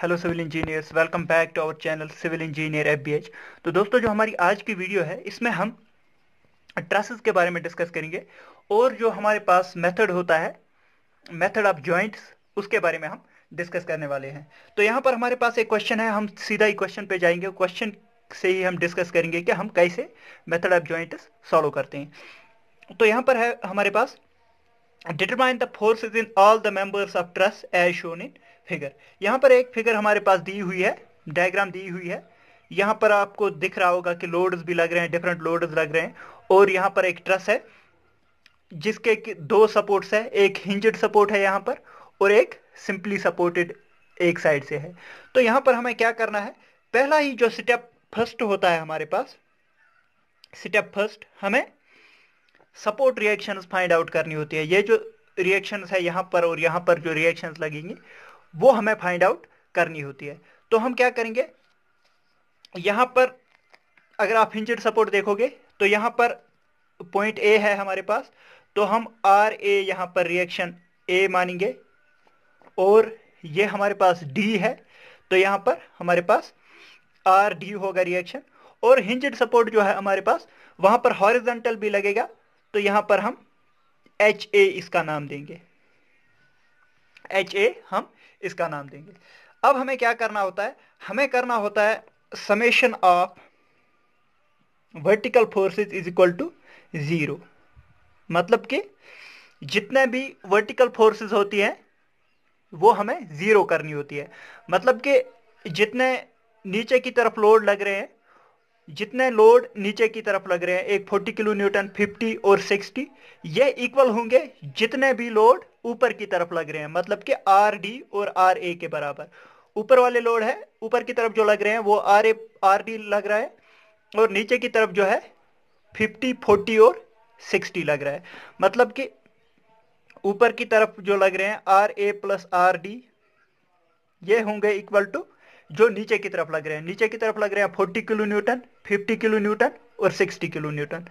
hello civil engineers welcome back to our channel civil engineer F तो दोस्तों जो हमारी आज की वीडियो है इसमें हम ट्रसेस के बारे में डिस्कस करेंगे और जो हमारे पास मेथड होता है मेथड ऑफ जॉइंट्स उसके बारे में हम डिस्कस करने वाले हैं तो यहाँ पर हमारे पास एक क्वेश्चन है हम सीधा ही क्वेश्चन पर जाएंगे क्वेश्चन से ही हम डिस्कस करेंगे कि हम कैसे मेथड ऑफ ज्वाइंट्स सॉल्व करते हैं तो यहाँ पर है हमारे पास determine the forces in all the members of truss as shown in figure यहाँ पर एक फिगर हमारे पास दी हुई है डायग्राम दी हुई है यहाँ पर आपको दिख रहा होगा कि लोड्स भी लग रहे हैं डिफरेंट लोड्स लग रहे हैं और यहाँ पर एक ट्रस है जिसके दो सपोर्ट्स है एक हिंजड सपोर्ट है यहाँ पर और एक सिंपली सपोर्टेड एक साइड से है तो यहाँ पर हमें क्या करना है पहला ही जो स्टेप फर्स्ट होता है हमारे पास स्टेप फर्स्ट हमें सपोर्ट रिएक्शंस फाइंड आउट करनी होती है ये जो रिएक्शंस है यहाँ पर और यहाँ पर जो रिएक्शंस लगेंगे वो हमें फाइंड आउट करनी होती है तो हम क्या करेंगे यहां पर अगर आप हिंजड सपोर्ट देखोगे तो यहां पर पॉइंट ए है हमारे पास तो हम आर ए यहां पर रिएक्शन ए मानेंगे और ये हमारे पास डी है तो यहां पर हमारे पास आर डी होगा रिएक्शन और हिंजड सपोर्ट जो है हमारे पास वहां पर हॉरिजेंटल भी लगेगा तो यहां पर हम एच ए इसका नाम देंगे एच ए हम इसका नाम देंगे अब हमें क्या करना होता है हमें करना होता है summation of vertical forces is equal to zero मतलब कि जितने भी वर्टिकल फोर्सेस होती हैं वो हमें ज़ीरो करनी होती है मतलब कि जितने नीचे की तरफ लोड लग रहे हैं जितने लोड नीचे की तरफ लग रहे हैं एक 40 किलो न्यूटन 50 और 60 ये इक्वल होंगे जितने भी लोड ऊपर की तरफ लग रहे हैं मतलब कि आर डी और आर ए के बराबर ऊपर वाले लोड है ऊपर की तरफ जो लग रहे हैं वो आर ए आर डी लग रहा है और नीचे की तरफ जो है 50, 40 और 60 लग रहा है मतलब कि ऊपर की तरफ जो लग रहे हैं R A plus R D ये होंगे इक्वल टू जो नीचे की तरफ लग रहे हैं नीचे की तरफ लग रहे हैं forty kilo kilonewton fifty kilo kilonewton और सिक्सटी किलो न्यूटन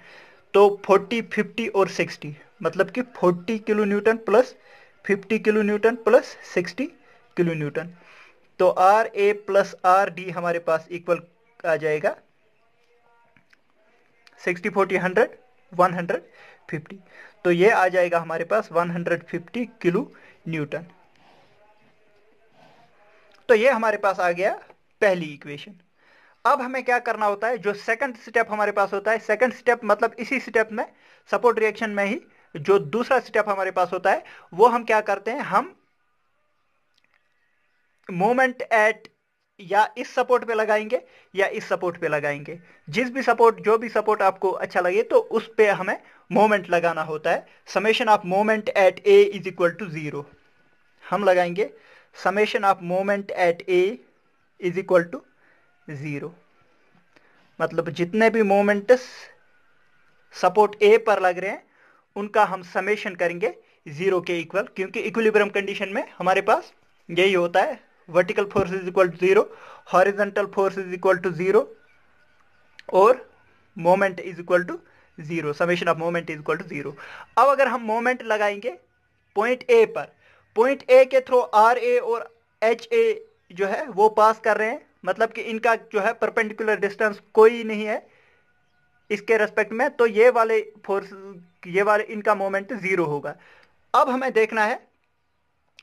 तो फोर्टी फिफ्टी और सिक्सटी मतलब कि forty kilo kilonewton plus fifty kilo kilonewton plus sixty kilo Newton तो R A plus R D हमारे पास इक्वल आ जाएगा sixty forty hundred one hundred fifty तो ये आ जाएगा हमारे पास one hundred fifty kilo Newton तो ये हमारे पास आ गया पहली इक्वेशन अब हमें क्या करना होता है जो सेकंड स्टेप हमारे पास होता है सेकंड स्टेप मतलब इसी स्टेप में सपोर्ट रिएक्शन में ही जो दूसरा स्टेप हमारे पास होता है वो हम क्या करते हैं हम मोमेंट एट या इस सपोर्ट पे लगाएंगे या इस सपोर्ट पे लगाएंगे जिस भी सपोर्ट जो भी सपोर्ट आपको अच्छा लगे तो उस पे हमें मोमेंट लगाना होता है summation of moment at A is equal to zero हम लगाएंगे summation of moment at A is equal to zero मतलब जितने भी मोमेंट्स सपोर्ट ए पर लग रहे हैं उनका हम समेशन करेंगे ज़ीरो के इक्वल क्योंकि इक्विलिब्रियम कंडीशन में हमारे पास यही होता है vertical force is equal to zero horizontal force is equal to zero और moment is equal to zero summation of moment is equal to zero अब अगर हम मोमेंट लगाएंगे पॉइंट ए पर पॉइंट ए के थ्रू आर ए और H A जो है वो पास कर रहे हैं मतलब कि इनका जो है परपेंडिकुलर डिस्टेंस कोई नहीं है इसके रेस्पेक्ट में तो ये वाले फोर्स ये वाले इनका मोमेंट जीरो होगा अब हमें देखना है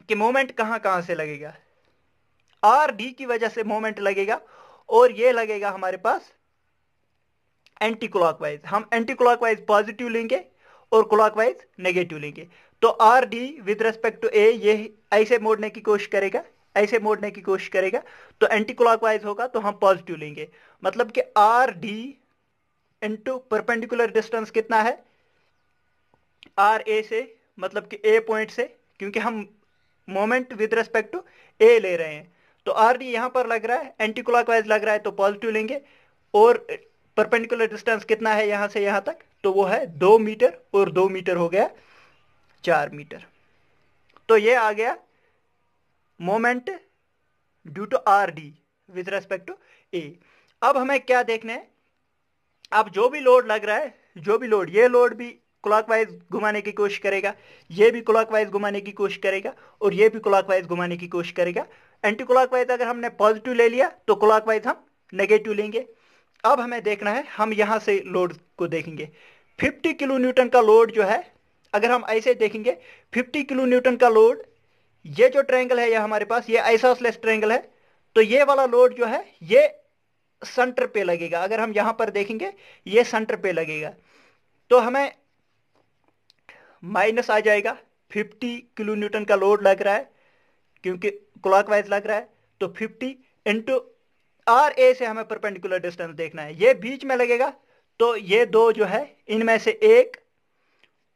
कि मोमेंट कहां कहां से लगेगा आर डी की वजह से मोमेंट लगेगा और ये लगेगा हमारे पास एंटी क्लॉकवाइज हम एंटी क्लॉकवाइज पॉजिटिव लेंगे और क्लॉकवाइज नेगेटिव लेंगे तो R D with respect to A ये ऐसे मोड़ने की कोशिश करेगा ऐसे मोड़ने की कोशिश करेगा तो एंटी क्लॉकवाइज होगा तो हम पॉजिटिव लेंगे मतलब कि R D into perpendicular distance कितना है आर ए से मतलब कि ए पॉइंट से क्योंकि हम moment with respect to A ले रहे हैं तो आर डी यहां पर लग रहा है एंटी क्लॉकवाइज लग रहा है तो पॉजिटिव लेंगे और परपेंडिकुलर डिस्टेंस कितना है यहां से यहां तक तो वो है दो मीटर और दो मीटर हो गया चार मीटर तो ये आ गया moment due to R D with respect to A अब हमें क्या देखना है अब जो भी लोड लग रहा है जो भी लोड ये लोड भी क्लॉकवाइज घुमाने की कोशिश करेगा ये भी क्लॉकवाइज घुमाने की कोशिश करेगा और ये भी क्लॉकवाइज घुमाने की कोशिश करेगा एंटी क्लॉकवाइज अगर हमने पॉजिटिव ले लिया तो क्लॉकवाइज हम नेगेटिव लेंगे अब हमें देखना है हम यहां से लोड को देखेंगे 50 किलो न्यूटन का लोड जो है अगर हम ऐसे देखेंगे 50 किलो न्यूटन का लोड ये जो ट्रायंगल है ये हमारे पास ये स्लेस ट्रायंगल है तो ये वाला लोड जो है ये सेंटर पे लगेगा अगर हम यहां पर देखेंगे ये सेंटर पे लगेगा तो हमें माइनस आ जाएगा 50 किलो न्यूटन का लोड लग रहा है क्योंकि क्लॉकवाइज लग रहा है तो फिफ्टी इंटू आर ए से हमें परपेंडिकुलर डिस्टेंस देखना है ये बीच में लगेगा तो ये दो जो है इनमें से एक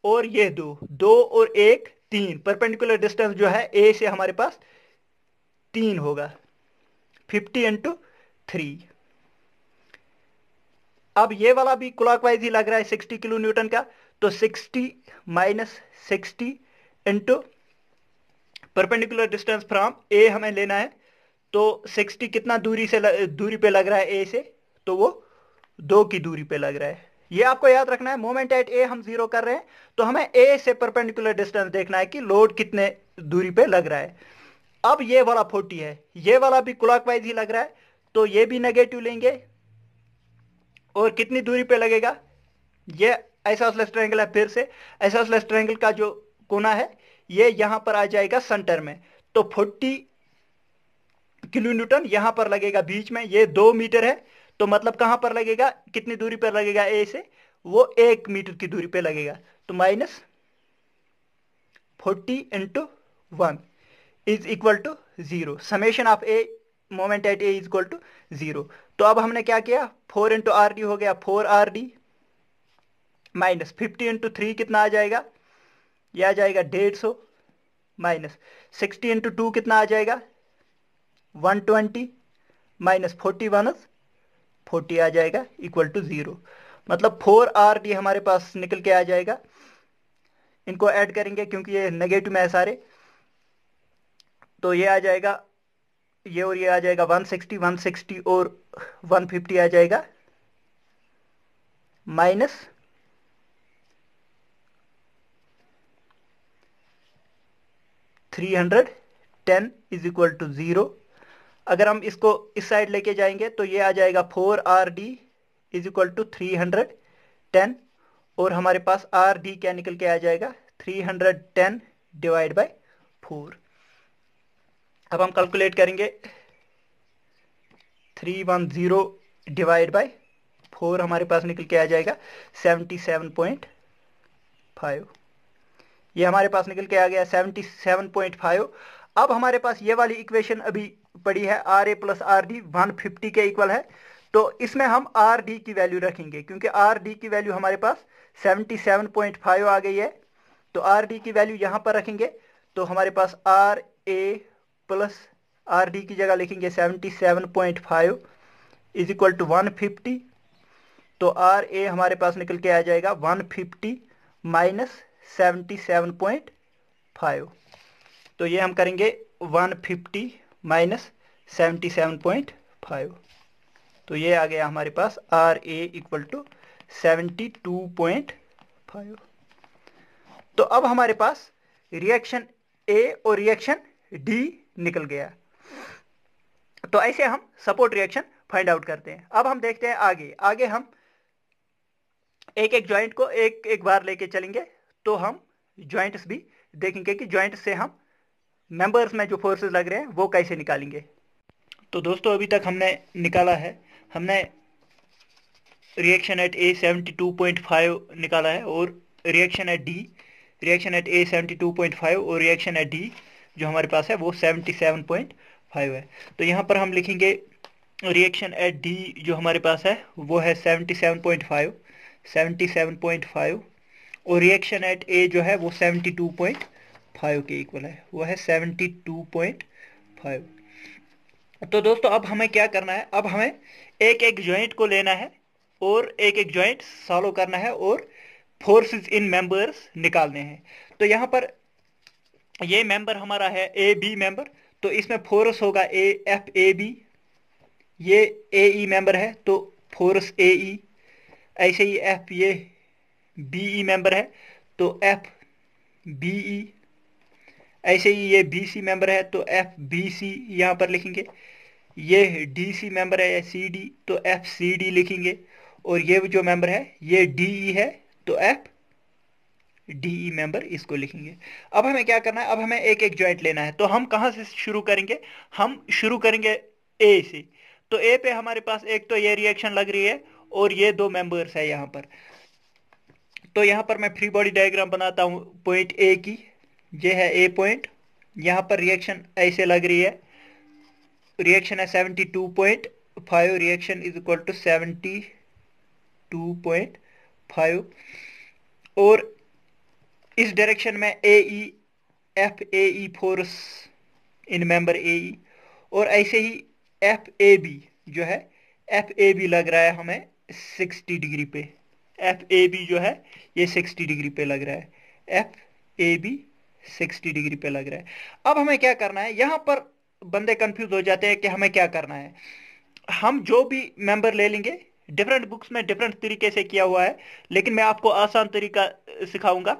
और ये दो दो और एक तीन परपेंडिकुलर डिस्टेंस जो है ए से हमारे पास तीन होगा फिफ्टी इंटू थ्री अब ये वाला भी क्लॉकवाइज ही लग रहा है सिक्सटी किलो न्यूटन का तो sixty minus sixty into perpendicular distance from A हमें लेना है तो सिक्सटी कितना दूरी से दूरी पे लग रहा है ए से तो वो दो की दूरी पे लग रहा है ये आपको याद रखना है मोमेंट एट ए हम जीरो कर रहे हैं तो हमें ए से परपेंडिकुलर डिस्टेंस देखना है कि लोड कितने दूरी पे लग रहा है अब ये वाला फोर्टी है ये वाला भी क्लॉकवाइज ही लग रहा है तो ये भी नेगेटिव लेंगे और कितनी दूरी पे लगेगा ये आइसोसलेस ट्रायंगल है फिर से आइसोसलेस ट्रैंगल का जो कोना है ये यहां पर आ जाएगा सेंटर में तो फोर्टी किलो न्यूटन यहां पर लगेगा बीच में ये दो मीटर है तो मतलब कहां पर लगेगा कितनी दूरी पर लगेगा ए से वो एक मीटर की दूरी पर लगेगा तो minus forty into one is equal to zero summation of a moment at A is equal to zero तो अब हमने क्या किया फोर इंटू आर डी हो गया four R D minus fifty into three कितना आ जाएगा यह आ जाएगा डेढ़ सौ माइनस सिक्सटी इंटू टू कितना आ जाएगा one twenty minus forty one forty आ जाएगा इक्वल टू जीरो मतलब फोर आर डी हमारे पास निकल के आ जाएगा इनको ऐड करेंगे क्योंकि ये नेगेटिव में है सारे तो ये आ जाएगा ये और ये आ जाएगा 160 160 और 150 आ जाएगा minus three hundred ten is equal to zero अगर हम इसको इस साइड लेके जाएंगे तो ये आ जाएगा four R D is equal to three hundred ten और हमारे पास आर डी क्या निकल के आ जाएगा three hundred ten divide by four अब हम कैलकुलेट करेंगे three one zero divide by four हमारे पास निकल के आ जाएगा सेवेंटी सेवन पॉइंट फाइव ये हमारे पास निकल के आ गया सेवेंटी सेवन पॉइंट फाइव अब हमारे पास ये वाली इक्वेशन अभी पड़ी है R A plus R D one fifty के इक्वल है तो इसमें हम आर डी की वैल्यू रखेंगे क्योंकि आर डी की वैल्यू हमारे पास सेवेंटी सेवन पॉइंट फाइव आ गई है तो आर डी की वैल्यू यहां पर रखेंगे तो हमारे पास R A plus R D की जगह लिखेंगे seventy seven point five is equal to one fifty तो आर ए हमारे पास निकल के आ जाएगा one fifty minus seventy seven point five तो ये हम करेंगे one fifty minus seventy seven point five तो ये आ गया हमारे पास R A equal to seventy two point five तो अब हमारे पास रिएक्शन ए और रिएक्शन डी निकल गया तो ऐसे हम सपोर्ट रिएक्शन फाइंड आउट करते हैं अब हम देखते हैं आगे आगे हम एक एक ज्वाइंट को एक एक बार लेके चलेंगे तो हम ज्वाइंट्स भी देखेंगे कि ज्वाइंट से हम मेंबर्स में जो फोर्सेस लग रहे हैं वो कैसे निकालेंगे तो दोस्तों अभी तक हमने निकाला है हमने reaction at A seventy two point five निकाला है और reaction at D reaction at A seventy two point five और रिएक्शन एट डी जो हमारे पास है वो सेवेंटी सेवन पॉइंट फाइव है तो यहाँ पर हम लिखेंगे रिएक्शन एट डी जो हमारे पास है वो है seventy seven point five seventy seven point five और रिएक्शन एट ए जो है वो सेवेंटी टू पॉइंट फाइव के इक्वल है वो है सेवेंटी टू पॉइंट फाइव तो दोस्तों अब हमें क्या करना है अब हमें एक एक ज्वाइंट को लेना है और एक एक ज्वाइंट सॉल्व करना है और फोर्सेस इन मेंबर्स निकालने हैं तो यहाँ पर ये मेंबर हमारा है ए बी मेंबर तो इसमें फोर्स होगा ए एफ ए बी ये ए ई मेंबर है तो फोर्स ए ई ऐसे ही एफ ये बी ई मेंबर है तो एफ बी ई ऐसे ही ये बी सी मेंबर है तो एफ बी सी यहाँ पर लिखेंगे ये डी सी मेंबर है सी डी तो एफ सी डी लिखेंगे और ये जो मेंबर है ये डी ई e है तो एफ डी ई मेंबर इसको लिखेंगे अब हमें क्या करना है अब हमें एक एक ज्वाइंट लेना है तो हम कहाँ से शुरू करेंगे हम शुरू करेंगे ए से तो ए पे हमारे पास एक तो ये रिएक्शन लग रही है और ये दो मेंबर्स है यहाँ पर तो यहाँ पर मैं फ्री बॉडी डायग्राम बनाता हूँ पॉइंट ए की ये है ए पॉइंट यहाँ पर रिएक्शन ऐसे लग रही है रिएक्शन है seventy two point five reaction is equal to seventy two point five और इस डायरेक्शन में A E F A E force in member A E और ऐसे ही एफ ए बी जो है एफ ए बी लग रहा है हमें सिक्सटी डिग्री पे एफ ए बी जो है ये सिक्सटी डिग्री पे लग रहा है एफ ए बी 60 डिग्री पे लग रहा है अब हमें क्या करना है यहां पर बंदे कंफ्यूज हो जाते हैं कि हमें क्या करना है हम जो भी मेंबर ले लेंगे डिफरेंट बुक्स में डिफरेंट तरीके से किया हुआ है लेकिन मैं आपको आसान तरीका सिखाऊंगा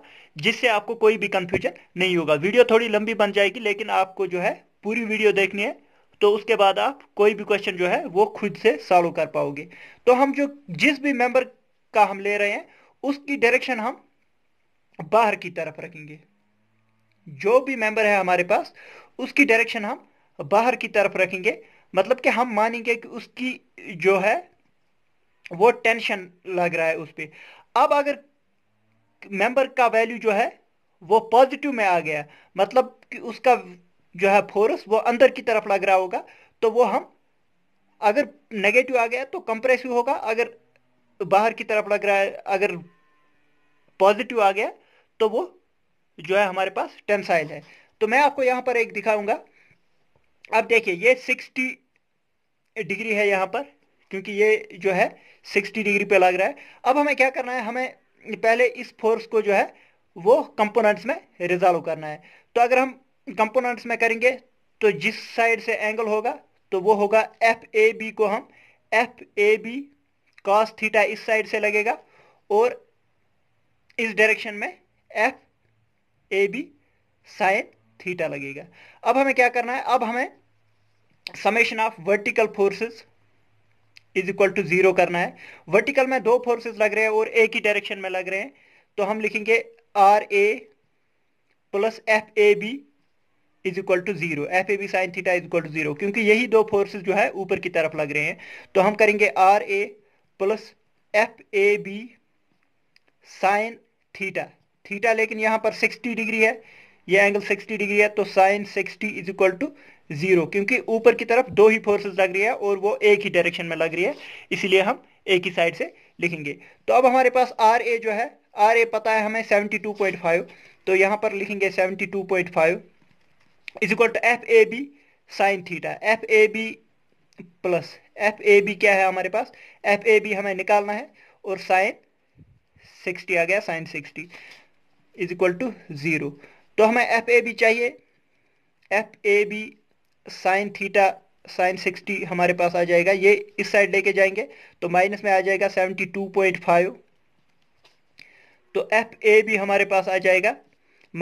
जिससे आपको कोई भी कंफ्यूजन नहीं होगा वीडियो थोड़ी लंबी बन जाएगी लेकिन आपको जो है पूरी वीडियो देखनी है तो उसके बाद आप कोई भी क्वेश्चन जो है वो खुद से सॉल्व कर पाओगे तो हम जो जिस भी मेंबर का हम ले रहे हैं उसकी डायरेक्शन हम बाहर की तरफ रखेंगे जो भी मेंबर है हमारे पास उसकी डायरेक्शन हम बाहर की तरफ रखेंगे मतलब कि हम मानेंगे कि उसकी जो है वो टेंशन लग रहा है उस पर अब अगर मेंबर का वैल्यू जो है वो पॉजिटिव में आ गया मतलब कि उसका जो है फोर्स वो अंदर की तरफ लग रहा होगा तो वो हम अगर नेगेटिव आ गया तो कंप्रेसिव होगा अगर बाहर की तरफ लग रहा है अगर पॉजिटिव आ गया तो वो जो है हमारे पास टेंसाइल है तो मैं आपको यहां पर एक दिखाऊंगा अब देखिए ये सिक्सटी डिग्री है यहां पर क्योंकि ये जो है सिक्सटी डिग्री पे लग रहा है अब हमें क्या करना है हमें पहले इस फोर्स को जो है वो कंपोनेंट्स में रिजॉल्व करना है तो अगर हम कंपोनेंट्स में करेंगे तो जिस साइड से एंगल होगा तो वो होगा एफ ए बी को हम F A B cos theta इस साइड से लगेगा और इस डायरेक्शन में F A B sine theta लगेगा अब हमें क्या करना है अब हमें summation of vertical forces is equal to zero करना है वर्टिकल में दो फोर्सेस लग रहे हैं और एक ही डायरेक्शन में लग रहे हैं तो हम लिखेंगे R A plus F A B is equal to zero F A B sine theta is equal to zero क्योंकि यही दो फोर्सेस जो है ऊपर की तरफ लग रहे हैं तो हम करेंगे R A plus F A B sine theta theta लेकिन यहां पर 60 डिग्री है ये एंगल 60 डिग्री है तो sine 60 is equal to zero क्योंकि ऊपर की तरफ दो ही फोर्सेस लग रही है और वो एक ही डायरेक्शन में लग रही है इसलिए हम एक ही साइड से लिखेंगे तो अब हमारे पास आर ए जो है आर ए पता है हमें टू पॉइंट फाइव तो यहां पर लिखेंगे 72.5 two point five is equal to F A B sine theta F A B plus F A B क्या है हमारे पास एफ ए बी हमें निकालना है और साइन 60 आ गया sine 60 is equal to zero तो हमें एफ ए बी चाहिए F A B sine theta sine sixty हमारे पास आ जाएगा ये इस साइड लेके जाएंगे तो माइनस में आ जाएगा सेवेंटी टू पॉइंट फाइव तो एफ ए बी हमारे पास आ जाएगा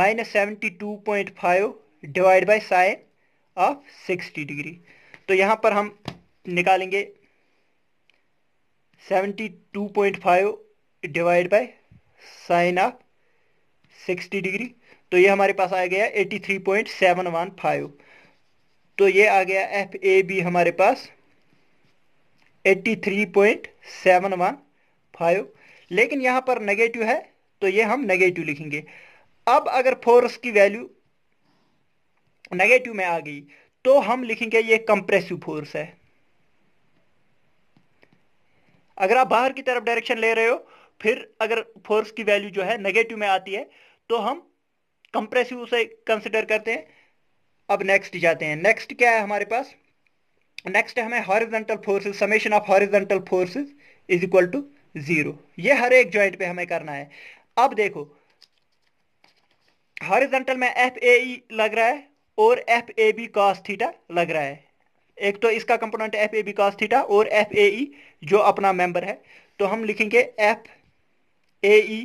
minus seventy two point five divide by sine of sixty degree तो यहाँ पर हम निकालेंगे seventy two point five divide by sine of sixty degree तो ये हमारे पास आ गया eighty three point seven one five तो ये आ गया एफ ए बी हमारे पास eighty three point seven one five लेकिन यहाँ पर नेगेटिव है तो ये हम नेगेटिव लिखेंगे अब अगर फोर्स की वैल्यू नेगेटिव में आ गई तो हम लिखेंगे ये कंप्रेसिव फोर्स है अगर आप बाहर की तरफ डायरेक्शन ले रहे हो फिर अगर फोर्स की वैल्यू जो है नेगेटिव में आती है तो हम कंप्रेसिव उसे कंसिडर करते हैं अब नेक्स्ट जाते हैं नेक्स्ट क्या है हमारे पास नेक्स्ट हमें horizontal forces summation of horizontal forces is equal to zero ये हर एक ज्वाइंट पे हमें करना है अब देखो हॉरिजेंटल में एफ ए ई लग रहा है और F A B cos theta लग रहा है एक तो इसका component F A B cos theta और एफ ए ई जो अपना मेंबर है तो हम लिखेंगे एफ ए ई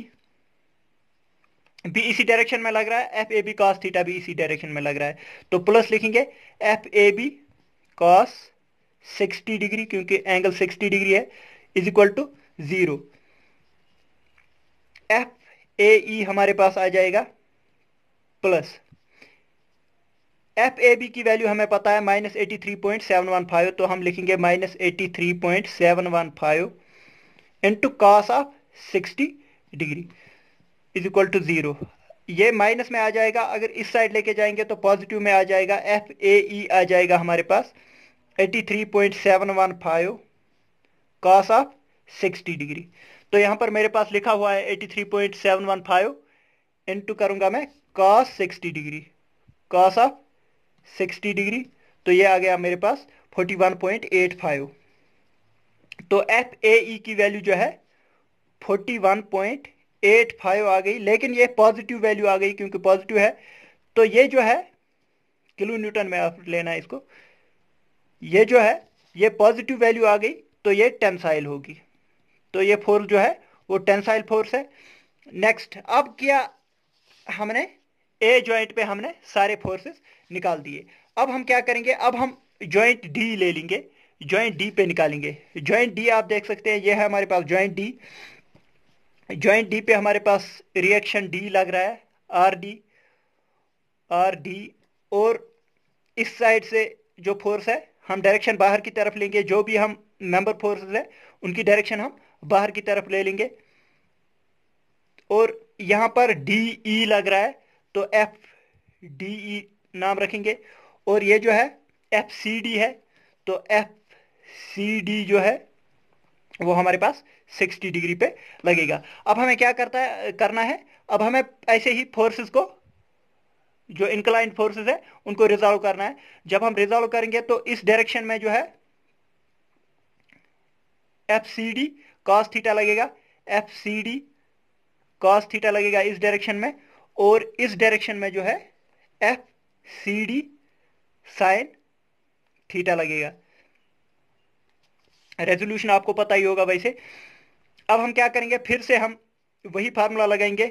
भी इसी डायरेक्शन में लग रहा है F A B cos theta भी इसी डायरेक्शन में लग रहा है तो प्लस लिखेंगे F A B cos sixty degree क्योंकि एंगल सिक्सटी डिग्री है is equal to zero F A E हमारे पास आ जाएगा प्लस एफ ए बी की वैल्यू हमें पता है minus eighty three point seven one five तो हम लिखेंगे minus eighty three point seven one five into cos of sixty degree is equal to zero ये माइनस में आ जाएगा अगर इस साइड लेके जाएंगे तो पॉजिटिव में आ जाएगा एफ ए ई आ जाएगा हमारे पास 83.715 कॉस ऑफ सिक्सटी डिग्री तो यहाँ पर मेरे पास लिखा हुआ है 83.715 टू करूँगा मैं cos sixty degree cos of sixty degree तो ये आ गया मेरे पास 41.85 तो एफ ए ई की वैल्यू जो है 41.85 एट फाइव आ गई लेकिन ये पॉजिटिव वैल्यू आ गई क्योंकि पॉजिटिव है तो ये जो है किलो न्यूटन में आप लेना है इसको ये जो है ये पॉजिटिव वैल्यू आ गई तो ये टेंसाइल होगी तो ये फोर्स जो है वो टेंसाइल फोर्स है नेक्स्ट अब क्या हमने ए ज्वाइंट पे हमने सारे फोर्सेस निकाल दिए अब हम क्या करेंगे अब हम ज्वाइंट डी ले लेंगे ज्वाइंट डी पे निकालेंगे ज्वाइंट डी आप देख सकते हैं ये है हमारे पास ज्वाइंट डी ज्वाइंट डी पे हमारे पास रिएक्शन डी लग रहा है आर डी आर डी और इस साइड से जो फोर्स है हम डायरेक्शन बाहर की तरफ लेंगे जो भी हम मेंबर फोर्स है उनकी डायरेक्शन हम बाहर की तरफ ले लेंगे और यहाँ पर डी ई e लग रहा है तो एफ डी ई नाम रखेंगे और ये जो है एफ सी डी है तो एफ सी डी जो है वो हमारे पास 60 डिग्री पे लगेगा अब हमें क्या करता है करना है अब हमें ऐसे ही फोर्सेस को जो इंक्लाइंड फोर्सेस है उनको रिजॉल्व करना है जब हम रिजॉल्व करेंगे तो इस डायरेक्शन में जो है F C D cos theta लगेगा F C D cos theta लगेगा इस डायरेक्शन में और इस डायरेक्शन में जो है F C D sine theta लगेगा रेजोल्यूशन आपको पता ही होगा वैसे अब हम क्या करेंगे फिर से हम वही फार्मूला लगाएंगे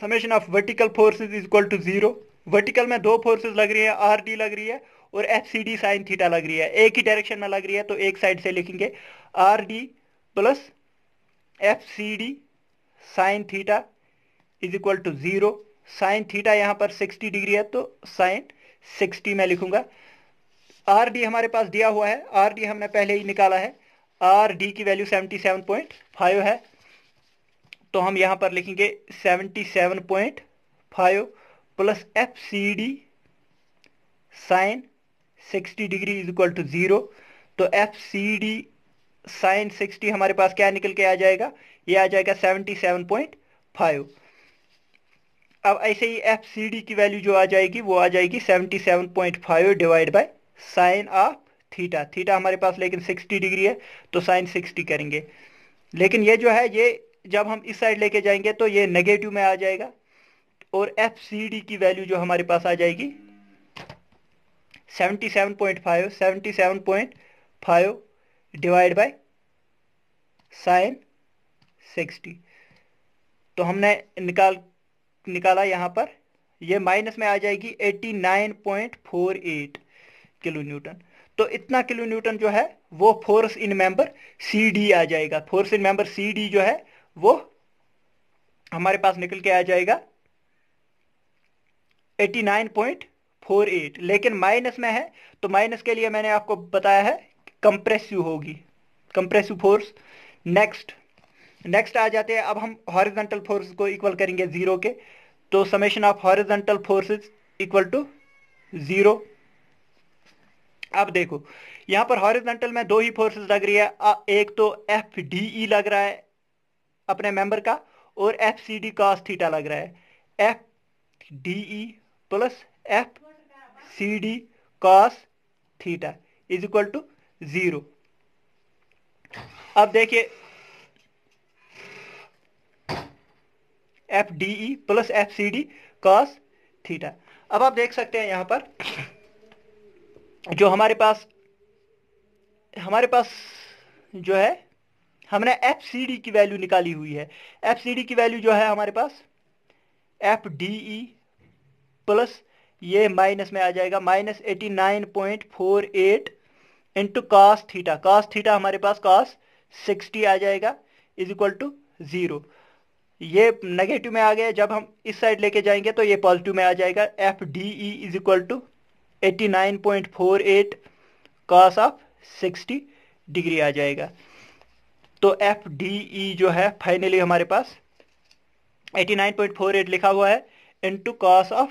summation of vertical forces is equal to zero vertical में दो फोर्सेज लग रही है आर डी लग रही है और F C D sine theta लग रही है एक ही डायरेक्शन में लग रही है तो एक साइड से लिखेंगे R D plus F C D sine theta is equal to zero sine theta यहां पर सिक्सटी डिग्री है तो साइन सिक्सटी में लिखूंगा आर डी हमारे पास दिया हुआ है आर डी हमने पहले ही निकाला है आर डी की value seventy seven point five है तो हम यहां पर लिखेंगे seventy seven point five plus F C D sine sixty degree is equal to zero तो F C D sine sixty हमारे पास क्या निकल के आ जाएगा ये आ जाएगा सेवनटी सेवन पॉइंट फाइव अब ऐसे ही एफ सी डी की वैल्यू जो आ जाएगी वो आ जाएगी seventy seven point five divide by sine of theta theta हमारे पास लेकिन सिक्सटी डिग्री है तो साइन सिक्सटी करेंगे लेकिन ये जो है ये जब हम इस साइड लेके जाएंगे तो ये नेगेटिव में आ जाएगा और एफ सी डी की वैल्यू जो हमारे पास आ जाएगी 77.5 seven point five seven point five divide by sine sixty तो हमने निकाल निकाला यहां पर ये माइनस में आ जाएगी eighty nine point four eight kilo Newton तो इतना किलो न्यूटन जो है वो force in member C D आ जाएगा force in member C D जो है वो हमारे पास निकल के आ जाएगा 89.48 लेकिन माइनस में है तो माइनस के लिए मैंने आपको बताया है कंप्रेसिव होगी कंप्रेसिव फोर्स नेक्स्ट नेक्स्ट आ जाते हैं अब हम हॉरिजेंटल फोर्स को इक्वल करेंगे जीरो के तो summation of horizontal forces equal to zero अब देखो यहां पर हॉरिजेंटल में दो ही फोर्सेस लग रही है एक तो एफ डी ई लग रहा है अपने मेंबर का और F C D cos theta लग रहा है F D E plus F C D cos theta is equal to zero अब देखिए F D E plus F C D cos theta अब आप देख सकते हैं यहां पर जो हमारे पास हमारे पास जो है हमने एफ सी डी की वैल्यू निकाली हुई है एफ सी डी की वैल्यू जो है हमारे पास एफ डी ई प्लस ये माइनस में आ जाएगा minus eighty nine point four eight into cos theta cos theta हमारे पास कास सिक्सटी आ जाएगा इज इक्वल टू ज़ीरो ये नेगेटिव में आ गया जब हम इस साइड लेके जाएंगे तो ये पॉजिटिव में आ जाएगा F D E is equal to 89.48 cos of 60 degree आ जाएगा तो एफ डी ई जो है फाइनली हमारे पास 89.48 लिखा हुआ है इंटू कॉस ऑफ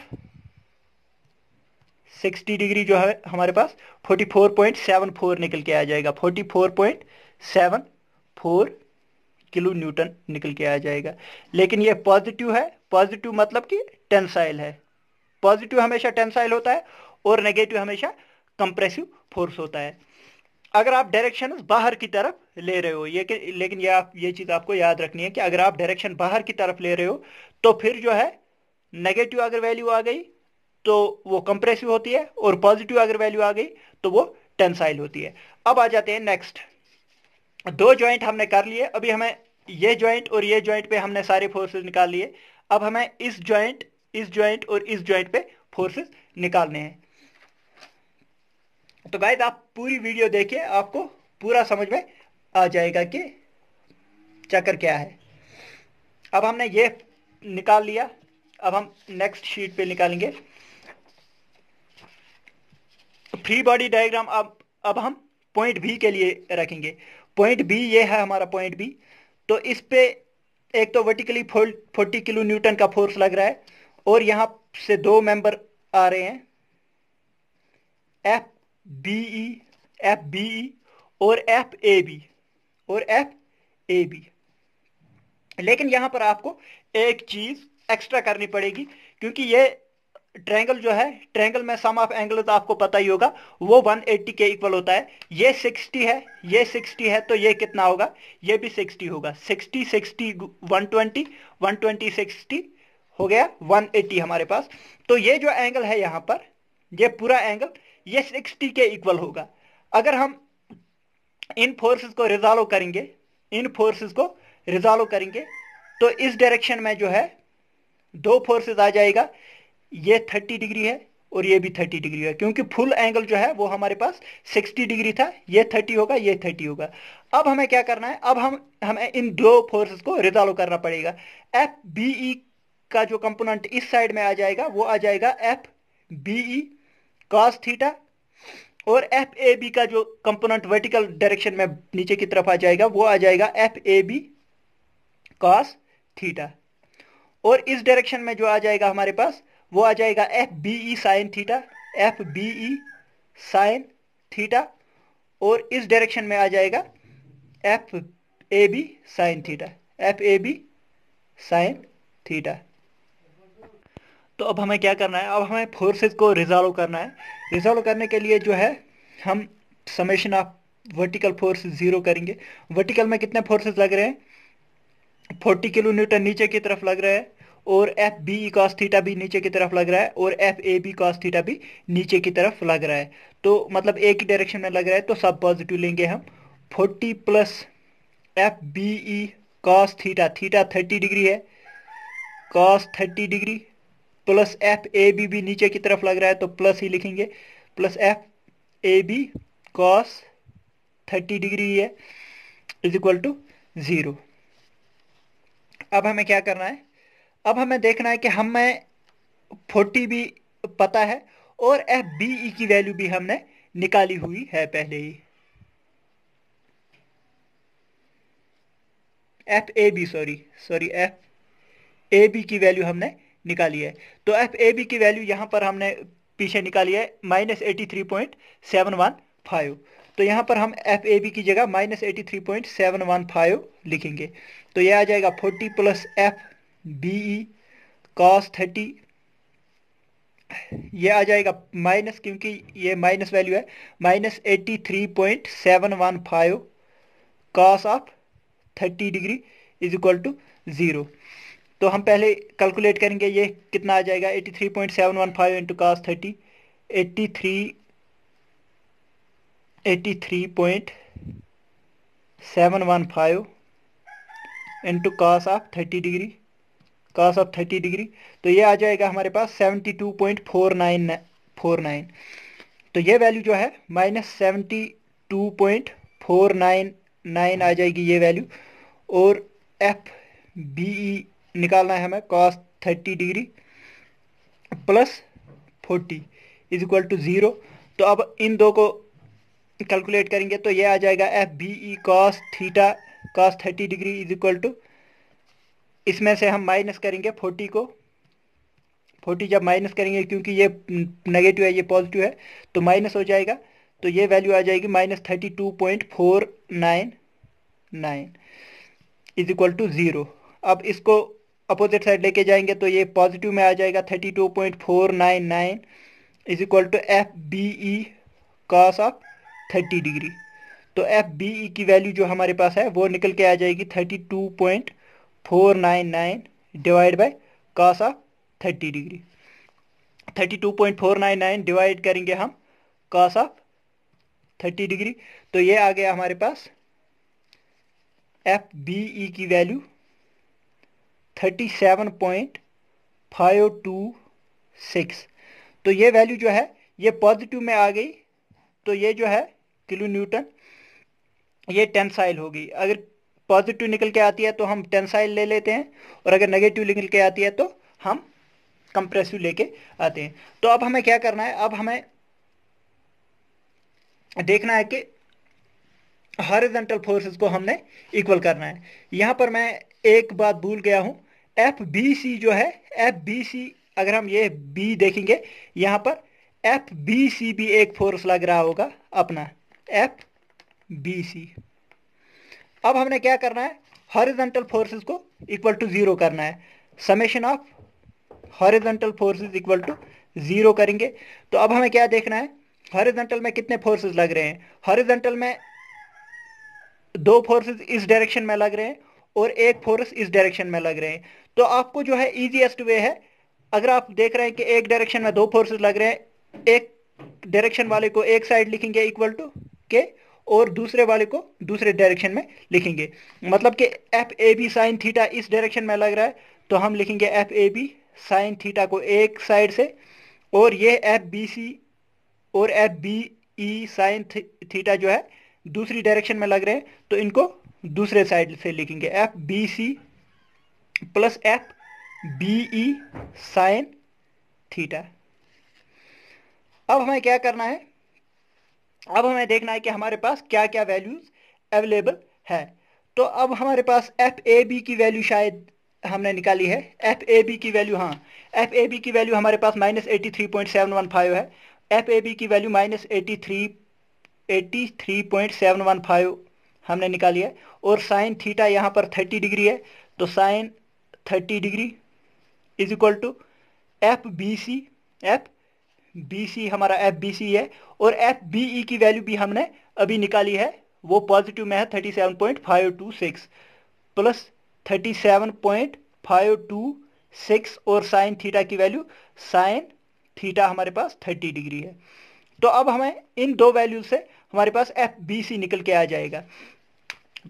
60 डिग्री जो है हमारे पास 44.74 निकल के आ जाएगा 44.74 किलो न्यूटन निकल के आ जाएगा लेकिन ये पॉजिटिव है पॉजिटिव मतलब कि टेंसाइल है पॉजिटिव हमेशा टेंसाइल होता है और नेगेटिव हमेशा कंप्रेसिव फोर्स होता है अगर आप डायरेक्शन बाहर की तरफ ले रहे हो ये लेकिन ये आप ये चीज़ आपको याद रखनी है कि अगर आप डायरेक्शन बाहर की तरफ ले रहे हो तो फिर जो है नेगेटिव अगर वैल्यू आ गई तो वो कंप्रेसिव होती है और पॉजिटिव अगर वैल्यू आ गई तो वो टेंसाइल होती है अब आ जाते हैं नेक्स्ट दो ज्वाइंट हमने कर लिए अभी हमें ये ज्वाइंट और ये ज्वाइंट पे हमने सारे फोर्सेस निकाल लिए अब हमें इस ज्वाइंट इस ज्वाइंट और इस ज्वाइंट पे फोर्सेस निकालने हैं तो गाइज आप पूरी वीडियो देखिए आपको पूरा समझ में आ जाएगा कि चक्कर क्या है अब हमने ये निकाल लिया अब हम नेक्स्ट शीट पे निकालेंगे फ्री बॉडी डायग्राम अब अब हम पॉइंट बी के लिए रखेंगे पॉइंट बी ये है हमारा पॉइंट बी तो इस पे एक तो वर्टिकली फोर्टी किलो न्यूटन का फोर्स लग रहा है और यहां से दो मेंबर आ रहे हैं F B E F B E और एफ ए बी और एफ ए बी लेकिन यहां पर आपको एक चीज एक्स्ट्रा करनी पड़ेगी क्योंकि ये ट्रेंगल जो है ट्रेंगल में सम ऑफ एंगल तो आपको पता ही होगा वो 180 के इक्वल होता है ये 60 है ये 60 है तो ये कितना होगा ये भी 60 होगा 60 60 120 120 60 हो गया 180 हमारे पास तो ये जो एंगल है यहां पर ये पूरा एंगल यस एक्स टी के इक्वल होगा अगर हम इन फोर्सेस को रिजॉल्व करेंगे इन फोर्सेस को रिजॉल्व करेंगे तो इस डायरेक्शन में जो है दो फोर्सेस आ जाएगा ये 30 डिग्री है और ये भी 30 डिग्री है क्योंकि फुल एंगल जो है वो हमारे पास 60 डिग्री था ये 30 होगा ये 30 होगा अब हमें क्या करना है अब हम हमें इन दो फोर्सेस को रिजॉल्व करना पड़ेगा एफ बी ई का जो कंपोनेंट इस साइड में आ जाएगा वो आ जाएगा F B E cos theta और एफ ए बी का जो कंपोनेंट वर्टिकल डायरेक्शन में नीचे की तरफ आ जाएगा वो आ जाएगा F A B cos theta और इस डायरेक्शन में जो आ जाएगा हमारे पास वो आ जाएगा F B E sine theta F B E sine theta और इस डायरेक्शन में आ जाएगा F A B sine theta F A B sine theta तो अब हमें क्या करना है अब हमें फोर्सेज को रिजॉल्व करना है रिजॉल्व करने के लिए जो है हम summation of vertical force zero करेंगे वर्टिकल में कितने फोर्सेज लग रहे हैं फोर्टी किलो न्यूटन नीचे की तरफ लग रहा है और एफ बी कॉस थीटा भी नीचे की तरफ लग रहा है और F A B cos theta भी नीचे की तरफ लग रहा है तो मतलब एक ही डायरेक्शन में लग रहा है तो सब पॉजिटिव लेंगे हम forty plus F B E cos theta theta thirty degree है cos thirty degree plus F A B भी नीचे की तरफ लग रहा है तो प्लस ही लिखेंगे plus F A B cos thirty degree है इज इक्वल टू ज़ीरो अब हमें क्या करना है अब हमें देखना है कि हमें फोर्टी भी पता है और एफ बी ई की वैल्यू भी हमने निकाली हुई है पहले ही F A B sorry sorry F A B की वैल्यू हमने निकाली है तो एफ ए बी की वैल्यू यहाँ पर हमने पीछे निकाली है minus eighty three point seven one five तो यहाँ पर हम एफ ए बी की जगह minus eighty three point seven one five लिखेंगे तो यह आ जाएगा forty plus F B E cos thirty ये आ जाएगा माइनस e क्योंकि ये माइनस वैल्यू है minus eighty three point seven one five cos of thirty degree is equal to zero तो हम पहले कैलकुलेट करेंगे ये कितना आ जाएगा 83.715 three point seven one five into cos thirty eighty three eighty three point seven one five into cos of thirty degree cos of thirty degree तो ये आ जाएगा हमारे पास seventy two point four nine four nine तो ये value जो है minus seventy two point four nine nine आ जाएगी ये वैल्यू और एफ बी ई निकालना है हमें cos thirty degree plus forty is equal to zero तो अब इन दो को कैलकुलेट करेंगे तो ये आ जाएगा F B E cos theta cos thirty degree is equal to इसमें से हम माइनस करेंगे फोर्टी को फोर्टी जब माइनस करेंगे क्योंकि ये नेगेटिव है ये पॉजिटिव है तो माइनस हो जाएगा तो ये वैल्यू आ जाएगी minus thirty two point four nine nine is equal to zero अब इसको अपोजिट साइड लेके जाएंगे तो ये पॉजिटिव में आ जाएगा thirty two point four nine nine is equal to F B E cos of thirty degree तो एफ बी ई की वैल्यू जो हमारे पास है वो निकल के आ जाएगी thirty two point four nine nine divide by cos of thirty degree thirty two point four nine nine divide करेंगे हम कॉस ऑफ थर्टी डिग्री तो ये आ गया हमारे पास एफ बी ई की value thirty seven point five two six तो ये वैल्यू जो है ये पॉजिटिव में आ गई तो ये जो है किलो न्यूटन ये टेंसाइल होगी अगर पॉजिटिव निकल के आती है तो हम टेंसाइल ले लेते हैं और अगर नेगेटिव निकल के आती है तो हम कंप्रेसिव लेके आते हैं तो अब हमें क्या करना है अब हमें देखना है कि हॉरिजेंटल फोर्सेस को हमने इक्वल करना है यहाँ पर मैं एक बात भूल गया हूँ एफ बी सी जो है एफ बी सी अगर हम ये बी देखेंगे यहाँ पर एफ बी सी भी एक फोर्स लग रहा होगा अपना एफ बी सी अब हमने क्या करना है हॉरिजेंटल फोर्सेस को इक्वल टू ज़ीरो करना है summation of horizontal forces equal to zero करेंगे तो अब हमें क्या देखना है हॉरिजेंटल में कितने फोर्सेस लग रहे हैं हॉरिजेंटल में दो फोर्सेस इस डायरेक्शन में लग रहे हैं और एक फोर्स इस डायरेक्शन में लग रहे हैं तो आपको जो है ईजीएस्ट वे है अगर आप देख रहे हैं कि एक डायरेक्शन में दो फोर्सेस लग रहे हैं एक डायरेक्शन वाले को एक साइड लिखेंगे इक्वल टू के और दूसरे वाले को दूसरे डायरेक्शन में लिखेंगे मतलब कि F A B sine theta इस डायरेक्शन में लग रहा है तो हम लिखेंगे F A B sine theta को एक साइड से और ये एफ बी सी और F B E sine theta जो है दूसरी डायरेक्शन में लग रहे हैं तो इनको दूसरे साइड से लिखेंगे F B C plus F B E sine theta अब हमें क्या करना है अब हमें देखना है कि हमारे पास क्या क्या वैल्यूज अवेलेबल है तो अब हमारे पास एफ ए बी की वैल्यू शायद हमने निकाली है एफ ए बी की वैल्यू हाँ एफ ए बी की वैल्यू हमारे पास minus eighty three point seven one five है एफ ए बी की value minus eighty three eighty three point seven one five हमने निकाली है और साइन थीटा यहाँ पर थर्टी डिग्री है तो sine thirty degree is equal to F B C F B C हमारा एफ बी सी है और एफ बी ई की वैल्यू भी हमने अभी निकाली है वो पॉजिटिव में है thirty seven point five two six plus thirty seven point five two six और साइन थीटा की वैल्यू साइन थीटा हमारे पास थर्टी डिग्री है तो अब हमें इन दो वैल्यू से हमारे पास एफ बी सी निकल के आ जाएगा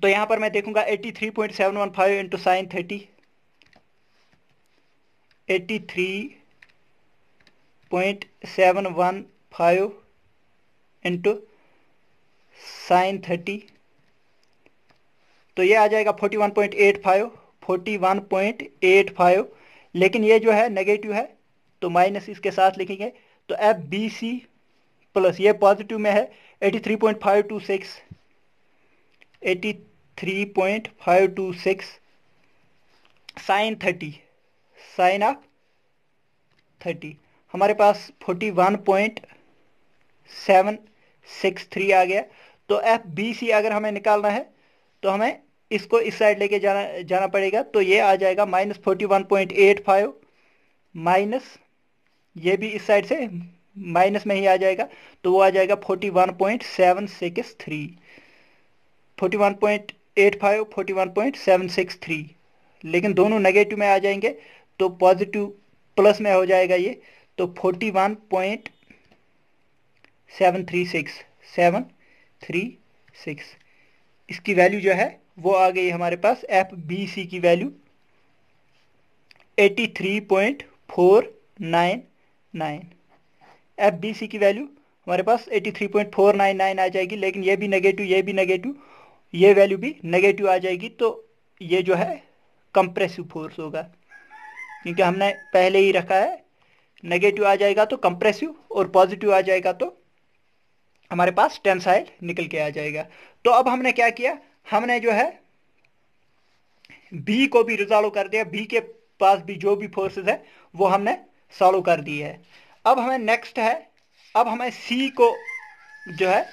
तो यहां पर मैं देखूंगा 83.715 three point seven one five into sine thirty eighty three point seven one five into sine thirty तो ये आ जाएगा forty one point eight five forty one point eight five लेकिन ये जो है नेगेटिव है तो माइनस इसके साथ लिखेंगे तो एफ बी सी प्लस ये पॉजिटिव में है eighty three point five two six eighty three point five two six sine thirty sine of thirty हमारे पास forty one point seven six three आ गया तो एफ बी सी अगर हमें निकालना है तो हमें इसको इस साइड लेके जाना जाना पड़ेगा तो ये आ जाएगा minus forty one point eight five minus ये भी इस साइड से माइनस में ही आ जाएगा तो वो आ जाएगा forty one point seven six three forty one point eight five forty one point seven six three लेकिन दोनों नेगेटिव में आ जाएंगे तो पॉजिटिव प्लस में हो जाएगा ये तो forty one point seven three six seven three six इसकी वैल्यू जो है वो आ गई हमारे पास एफ बी सी की value eighty three point four nine nine F B C की वैल्यू हमारे पास eighty three point four nine nine आ जाएगी लेकिन ये भी नेगेटिव ये भी नेगेटिव ये वैल्यू भी नेगेटिव आ जाएगी तो ये जो है कंप्रेसिव फोर्स होगा क्योंकि हमने पहले ही रखा है नेगेटिव आ जाएगा तो कंप्रेसिव और पॉजिटिव आ जाएगा तो हमारे पास टेंसाइल निकल के आ जाएगा तो अब हमने क्या किया हमने जो है बी को भी रिजॉल्व कर दिया बी के पास भी जो भी फोर्सेस है वो हमने सॉल्व कर दी है अब हमें नेक्स्ट है अब हमें सी को जो है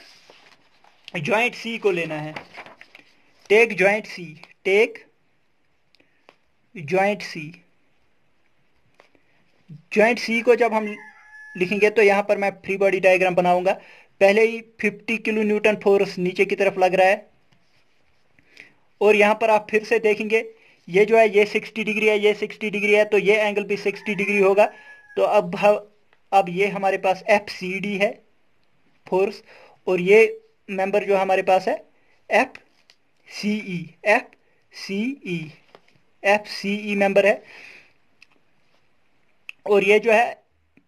ज्वाइंट सी को लेना है take joint C take joint C joint C को जब हम लिखेंगे तो यहां पर मैं फ्री बॉडी डायग्राम बनाऊंगा पहले ही 50 किलो न्यूटन फोर्स नीचे की तरफ लग रहा है और यहां पर आप फिर से देखेंगे ये जो है ये 60 डिग्री है ये 60 डिग्री है तो ये एंगल भी 60 डिग्री होगा तो अब अब ये हमारे पास एफ सी डी है फोर्स और ये मेंबर जो हमारे पास है F C E F C E F C E member है और ये जो है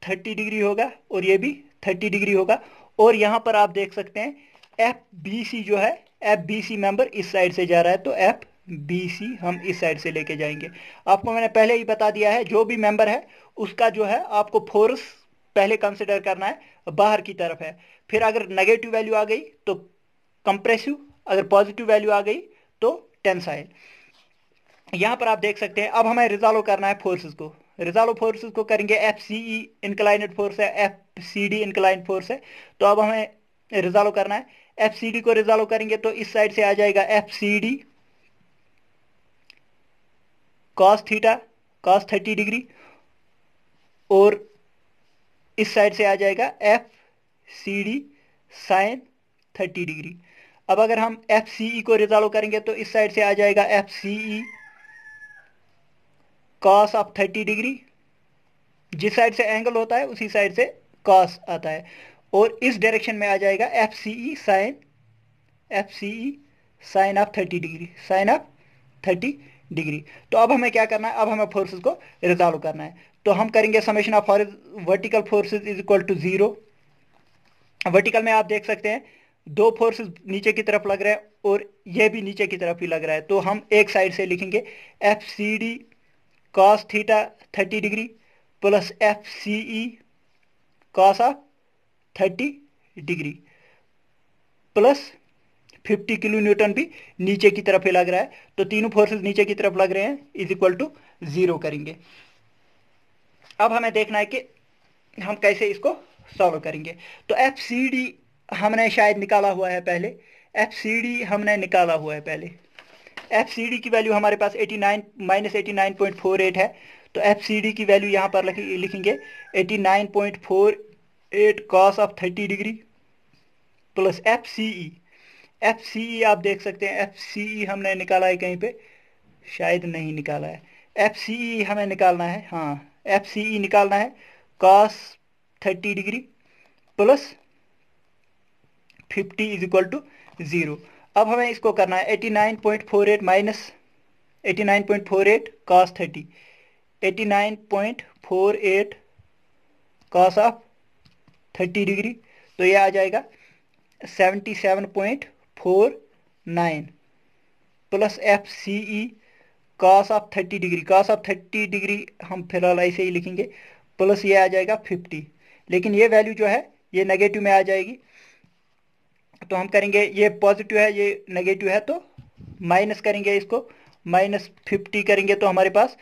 थर्टी डिग्री होगा और ये भी थर्टी डिग्री होगा और यहां पर आप देख सकते हैं एफ बी सी जो है एफ बी सी मेंबर इस साइड से जा रहा है तो एफ बी सी हम इस साइड से लेके जाएंगे आपको मैंने पहले ही बता दिया है जो भी मेंबर है उसका जो है आपको फोर्स पहले कंसिडर करना है बाहर की तरफ है फिर अगर नेगेटिव वैल्यू आ गई तो कंप्रेसिव अगर पॉजिटिव वैल्यू आ गई तो टेंसाइल यहां पर आप देख सकते हैं अब हमें रिजॉल्व करना है फोर्सेस को रिजॉल्व फोर्सेस को करेंगे एफ सी ई फोर्स है F C D incline force है तो अब हमें रिजॉल्व करना है एफ सी डी को रिजॉल्व करेंगे तो इस साइड से आ जाएगा F C D cos theta cos thirty degree और इस साइड से आ जाएगा F C D sine thirty degree अब अगर हम एफ सी ई को रिजॉल्व करेंगे तो इस साइड से आ जाएगा F C E cos of thirty degree जिस साइड से एंगल होता है उसी साइड से कॉस आता है और इस डायरेक्शन में आ जाएगा F C E sine F C E sine of thirty degree sine of thirty degree तो अब हमें क्या करना है अब हमें फोर्सेस को रिजॉल्व करना है तो हम करेंगे summation of vertical forces is equal to zero vertical में आप देख सकते हैं दो फोर्सेस नीचे की तरफ लग रहा है और ये भी नीचे की तरफ ही लग रहा है तो हम एक साइड से लिखेंगे F C D cos theta thirty degree plus F C E cos of thirty degree plus fifty kilo newton भी नीचे की तरफ ही लग रहा है तो तीनों फोर्सेस नीचे की तरफ लग रहे हैं इज इक्वल टू ज़ीरो करेंगे अब हमें देखना है कि हम कैसे इसको सॉल्व करेंगे तो एफ सी डी हमने शायद निकाला हुआ है पहले एफ सी डी हमने निकाला हुआ है पहले एफ सी डी की वैल्यू हमारे पास 89 minus eighty nine point four eight है तो एफ सी डी की वैल्यू यहाँ पर लिखेंगे eighty nine point four eight cos of thirty degree plus F C E F C E आप देख सकते हैं एफ सी ई हमने निकाला है कहीं पे शायद नहीं निकाला है एफ सी ई हमें निकालना है हाँ एफ सी ई निकालना है cos thirty degree plus fifty is equal to zero अब हमें इसको करना है eighty nine point four eight minus eighty nine point four eight cos thirty eighty nine point four eight cos of thirty degree तो ये आ जाएगा seventy seven point four nine plus F C E cos of thirty degree cos of thirty degree हम फिलहाल ऐसे ही लिखेंगे plus ये आ जाएगा फिफ्टी लेकिन ये वैल्यू जो है ये नेगेटिव में आ जाएगी तो हम करेंगे ये पॉजिटिव है ये नेगेटिव है तो माइनस करेंगे इसको माइनस फिफ्टी करेंगे तो हमारे पास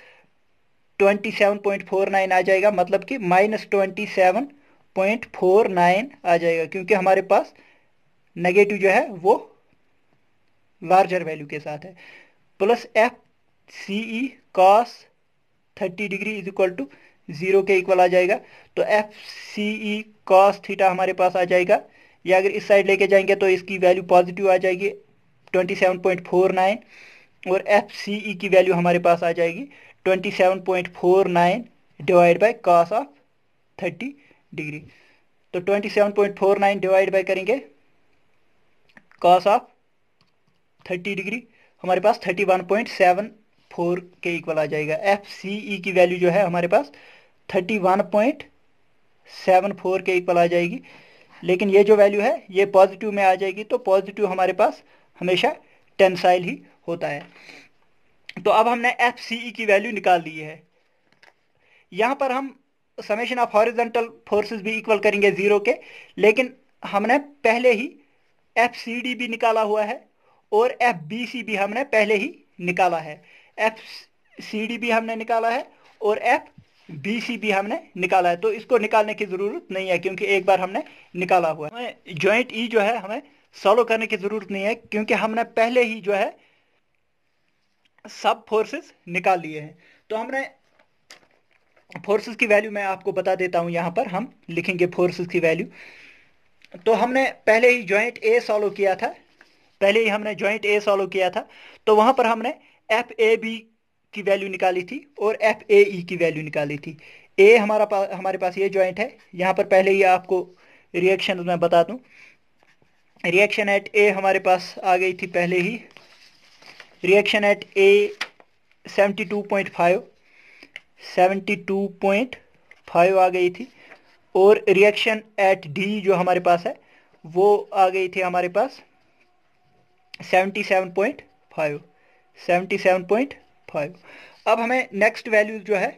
twenty seven point four nine आ जाएगा मतलब कि minus twenty seven point four nine आ जाएगा क्योंकि हमारे पास नेगेटिव जो है वो लार्जर वैल्यू के साथ है plus F C E cos thirty degree is equal to zero के इक्वल आ जाएगा तो F C E cos theta हमारे पास आ जाएगा या अगर इस साइड लेके जाएंगे तो इसकी वैल्यू पॉजिटिव आ जाएगी twenty seven point four nine और एफ सी ई की वैल्यू हमारे पास आ जाएगी twenty seven point four nine divide by cos of thirty degree तो twenty seven point four nine divide by करेंगे कॉस ऑफ थर्टी डिग्री हमारे पास thirty one point seven four के इक्वल आ जाएगा एफ सी ई की value जो है हमारे पास thirty one point seven four के इक्वल आ जाएगी लेकिन ये जो वैल्यू है ये पॉजिटिव में आ जाएगी तो पॉजिटिव हमारे पास हमेशा टेंसाइल ही होता है तो अब हमने एफ सी ई की वैल्यू निकाल ली है यहाँ पर हम समेशन ऑफ हॉरिजेंटल फोर्सेस भी इक्वल करेंगे ज़ीरो के लेकिन हमने पहले ही एफ सी डी भी निकाला हुआ है और एफ बी सी भी हमने पहले ही निकाला है एफ सी डी भी हमने निकाला है और एफ बी सी भी हमने निकाला है तो इसको निकालने की ज़रूरत नहीं है क्योंकि एक बार हमने निकाला हुआ है ज्वाइंट ई e जो है हमें सॉल्व करने की ज़रूरत नहीं है क्योंकि हमने पहले ही जो है सब फोर्सेस निकाल लिए हैं तो हमने फोर्सेस की वैल्यू मैं आपको बता देता हूं यहां पर हम लिखेंगे फोर्सेस की वैल्यू तो हमने पहले ही ज्वाइंट ए सॉल्व किया था पहले ही हमने ज्वाइंट ए सॉल्व किया था तो वहां पर हमने एफ ए बी की वैल्यू निकाली थी और एफ ए ई की वैल्यू निकाली थी ए हमारा पा, हमारे पास ये ज्वाइंट है यहाँ पर पहले ही आपको रिएक्शन मैं बता दूँ रिएक्शन एट ए हमारे पास आ गई थी पहले ही reaction at A seventy two point five seventy two point five आ गई थी और रिएक्शन एट डी जो हमारे पास है वो आ गई थी हमारे पास seventy seven point five seventy seven point five अब हमें नेक्स्ट वैल्यू जो है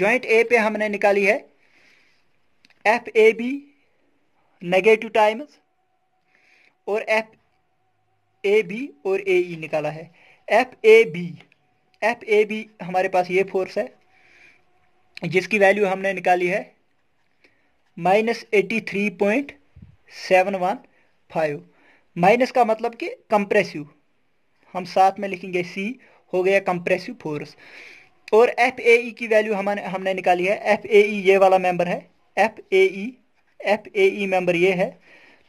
जॉइंट ए पे हमने निकाली है F A B negative times और एफ ए बी और ए ई e निकाला है F A B F A B हमारे पास ये फोर्स है जिसकी वैल्यू हमने निकाली है minus eighty three point seven one five minus का मतलब कि कंप्रेसिव हम साथ में लिखेंगे सी हो गया कंप्रेसिव फोर्स और एफ ए ई की वैल्यू हमारे हमने निकाली है एफ ए ई ये वाला मेंबर है F A E F A E member ये है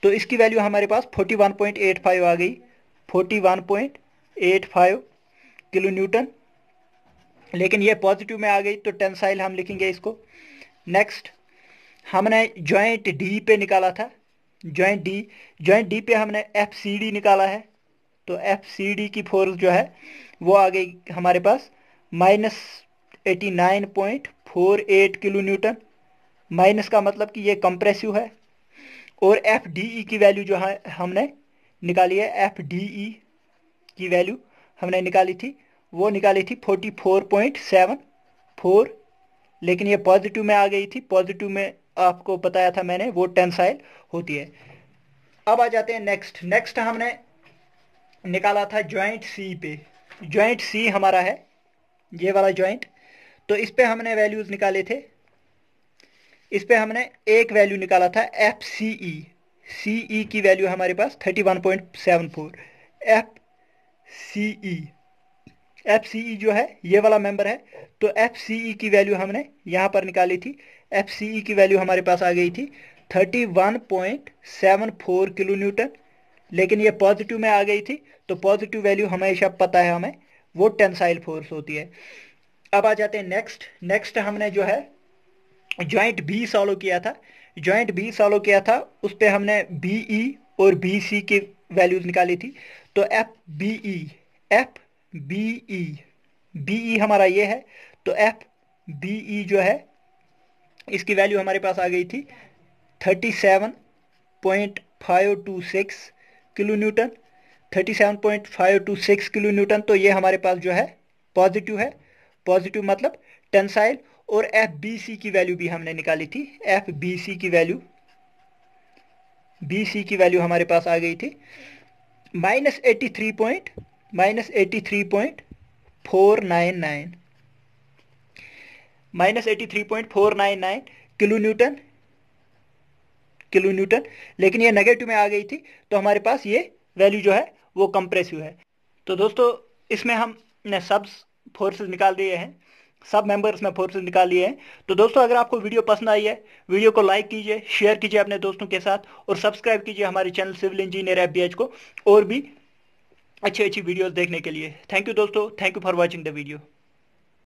तो इसकी वैल्यू हमारे पास 41.85 आ गई 41.85 किलो न्यूटन लेकिन ये पॉजिटिव में आ गई तो टेंसाइल हम लिखेंगे इसको नेक्स्ट हमने जॉइंट डी पे निकाला था जॉइंट डी जॉइंट डी पे हमने एफ सी डी निकाला है तो एफ सी डी की फोर्स जो है वो आ गई हमारे पास minus eighty nine point four eight kilo newton minus का मतलब कि ये कंप्रेसिव है और एफ डी ई की वैल्यू जो है हमने निकाली है एफ डी ई की वैल्यू हमने निकाली थी वो निकाली थी forty four point seven four लेकिन ये पॉजिटिव में आ गई थी पॉजिटिव में आपको बताया था मैंने वो टेंसाइल होती है अब आ जाते हैं नेक्स्ट नेक्स्ट हमने निकाला था जॉइंट सी पे जॉइंट सी हमारा है ये वाला जॉइंट तो इस पे हमने वैल्यूज़ निकाले थे इस पे हमने एक वैल्यू निकाला था एफ सी ई सी ई की वैल्यू हमारे पास thirty one point seven four F C E F C E जो है ये वाला मेंबर है तो एफ सी ई की वैल्यू हमने यहाँ पर निकाली थी एफ सी ई की वैल्यू हमारे पास आ गई थी thirty one point seven four kilo newton लेकिन ये पॉजिटिव में आ गई थी तो पॉजिटिव वैल्यू हमेशा पता है हमें वो टेंसाइल फोर्स होती है अब आ जाते हैं नेक्स्ट नेक्स्ट हमने जो है ज्वाइंट बी सॉलो किया था ज्वाइंट बी सॉलो किया था उस पर हमने बी ई e और बी सी की वैल्यूज निकाली थी तो F B E F B E B E हमारा ये है तो एफ बी ई जो है इसकी वैल्यू हमारे पास आ गई थी thirty seven point five two six kilo newton thirty seven point five two six kilo Newton तो ये हमारे पास जो है पॉजिटिव है पॉजिटिव मतलब टेंसाइल और एफ बी सी की वैल्यू भी हमने निकाली थी एफ बी सी की वैल्यू बी सी की वैल्यू हमारे पास आ गई थी minus eighty three point minus eighty three point four nine nine minus eighty three point four nine nine kilo newton kilo newton लेकिन ये नेगेटिव में आ गई थी तो हमारे पास ये वैल्यू जो है वो कंप्रेसिव है तो दोस्तों इसमें हमने सब्स फोर्सेज निकाल दिए हैं सब मेंबर्स में फोर्सेज निकाल लिए हैं तो दोस्तों अगर आपको वीडियो पसंद आई है वीडियो को लाइक कीजिए शेयर कीजिए अपने दोस्तों के साथ और सब्सक्राइब कीजिए हमारे चैनल सिविल इंजीनियर एफ को और भी अच्छी अच्छी वीडियोस देखने के लिए थैंक यू दोस्तों thank you for watching the video